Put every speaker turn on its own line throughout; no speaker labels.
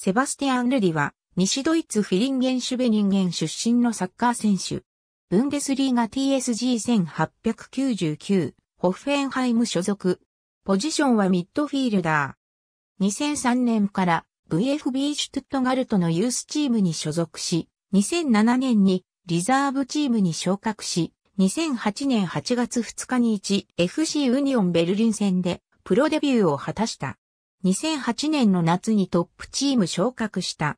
セバスティアン・ルリは、西ドイツフィリンゲンシュベニンゲン出身のサッカー選手。ブンデスリーガ TSG1899、ホッフェンハイム所属。ポジションはミッドフィールダー。2003年から VFB シュトゥットガルトのユースチームに所属し、2007年にリザーブチームに昇格し、2008年8月2日に 1FC ユニオンベルリン戦でプロデビューを果たした。2008年の夏にトップチーム昇格した。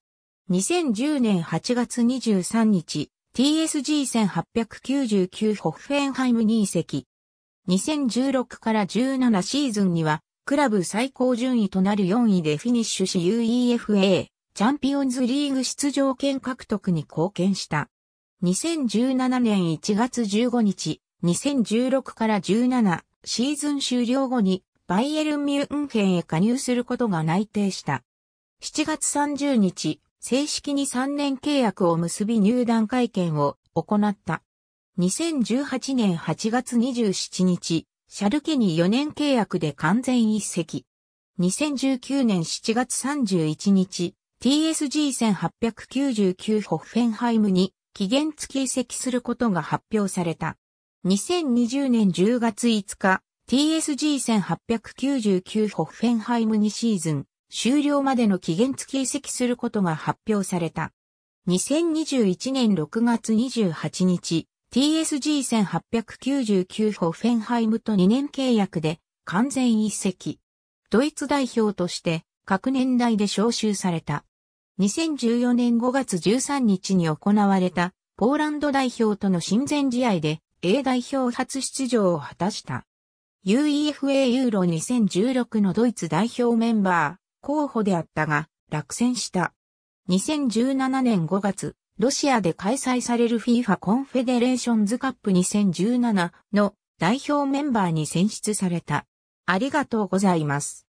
2010年8月23日、TSG1899 ホッフェンハイムに移籍。2016から17シーズンには、クラブ最高順位となる4位でフィニッシュし UEFA チャンピオンズリーグ出場権獲得に貢献した。2017年1月15日、2016から17シーズン終了後にバイエルン・ミュンヘンへ加入することが内定した。7月30日、正式に3年契約を結び入団会見を行った。2018年8月27日、シャルケに4年契約で完全一席。2019年7月31日、TSG1899 ホッフェンハイムに期限付き移籍することが発表された。2020年10月5日、TSG1899 ホッフェンハイム2シーズン終了までの期限付き移籍することが発表された。2021年6月28日、TSG1899 ホッフェンハイムと2年契約で完全移籍。ドイツ代表として各年代で招集された。2014年5月13日に行われたポーランド代表との親善試合で A 代表初出場を果たした。UEFA ユーロ2016のドイツ代表メンバー、候補であったが、落選した。2017年5月、ロシアで開催される FIFA コンフェデレーションズカップ2017の代表メンバーに選出された。ありがとうございます。